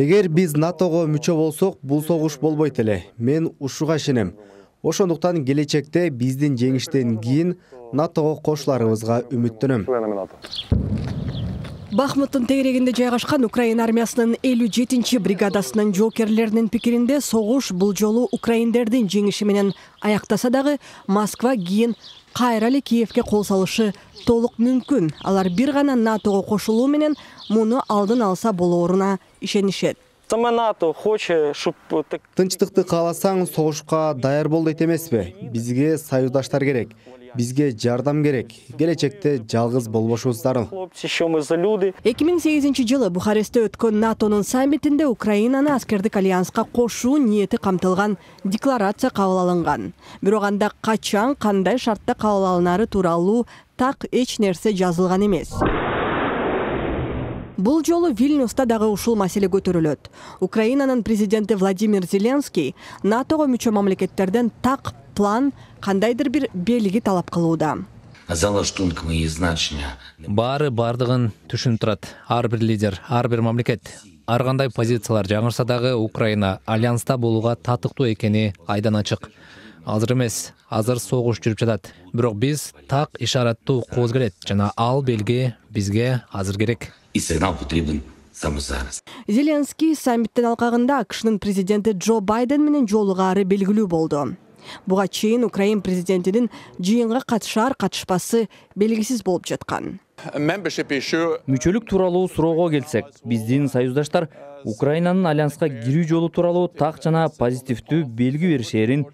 эгер биз натого мүчө болсок бул согуш болбойт эле мен ушуга ишенем ошондуктан келечекте биздин жеңиштен кийин натого кошуларыбызга үмүттөнөм бахмуттун тегерегинде жайгашкан украина армиясынын элүү жетинчи бригадасынын жоокерлеринин пикиринде согуш бул жолу украиндердин жеңиши менен аяктаса дагы москва кийин кайра эле киевке кол салышы толук мүмкүн алар бир гана натого кошулуу менен муну алдын алса болооруна ишенишет тынчтыкты кааласаң согушка даяр бол дейт эмеспи бизге союздаштар керек бизге жардам керек келечекте жалгыз болбошубуз зарыл эки миң сегизинчи жылы бухарестте өткөн натонун саммитинде украинаны аскердик альянска кошуу ниети камтылган декларация кабыл алынган бирок анда качан кандай шартта кабыл алынары тууралуу так эч нерсе жазылган эмес бул жолу вильнюста дагы ушул маселе көтөрүлөт украинанын президенти владимир зеленский натого мүчө мамлекеттерден так план кандайдыр бир белги талап кылууда баары бардыгын түшүнүп турат ар бир лидер ар бир мамлекет ар кандай позициялар жаңырса дагы украина альянста болууга татыктуу экени айдан ачык азыр эмес азыр согуш жүрүп жатат бирок биз так ишаратты уккубуз келет жана ал белги бизге азыр керек и сигнал потребен само зараз зеленский саммиттин алкагында акшнын президенти джо байден менен жолығары белгилүү болду буга чейин украин президентинин жыйынга катышар катышпасы белгисиз болуп жаткан мүчөлүк тууралуу суроого келсек биздин союздаштар украинанын альянска кирүү жолу тууралуу так жана позитивдүү белги беришээрин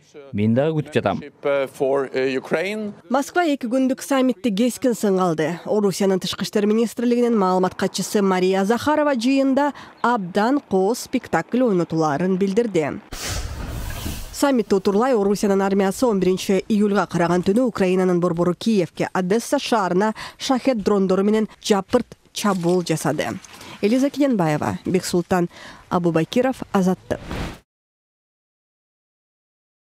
мен дагы күтүп жатам москва эки күндүк саммитти кескин сынга алды орусиянын тышкы иштер министрлигинин маалымат катчысы мария захарова жыйында абдан кооз спектакль ойнотуларын билдирди Саммитті утурлай орусиянын армиясы 11 биринчи июлга караган түнү украинанын борбору киевке одесса шаарына шахет дрондору менен жапырт чабуул жасады элиза кененбаева бексултан абубакиров азаттык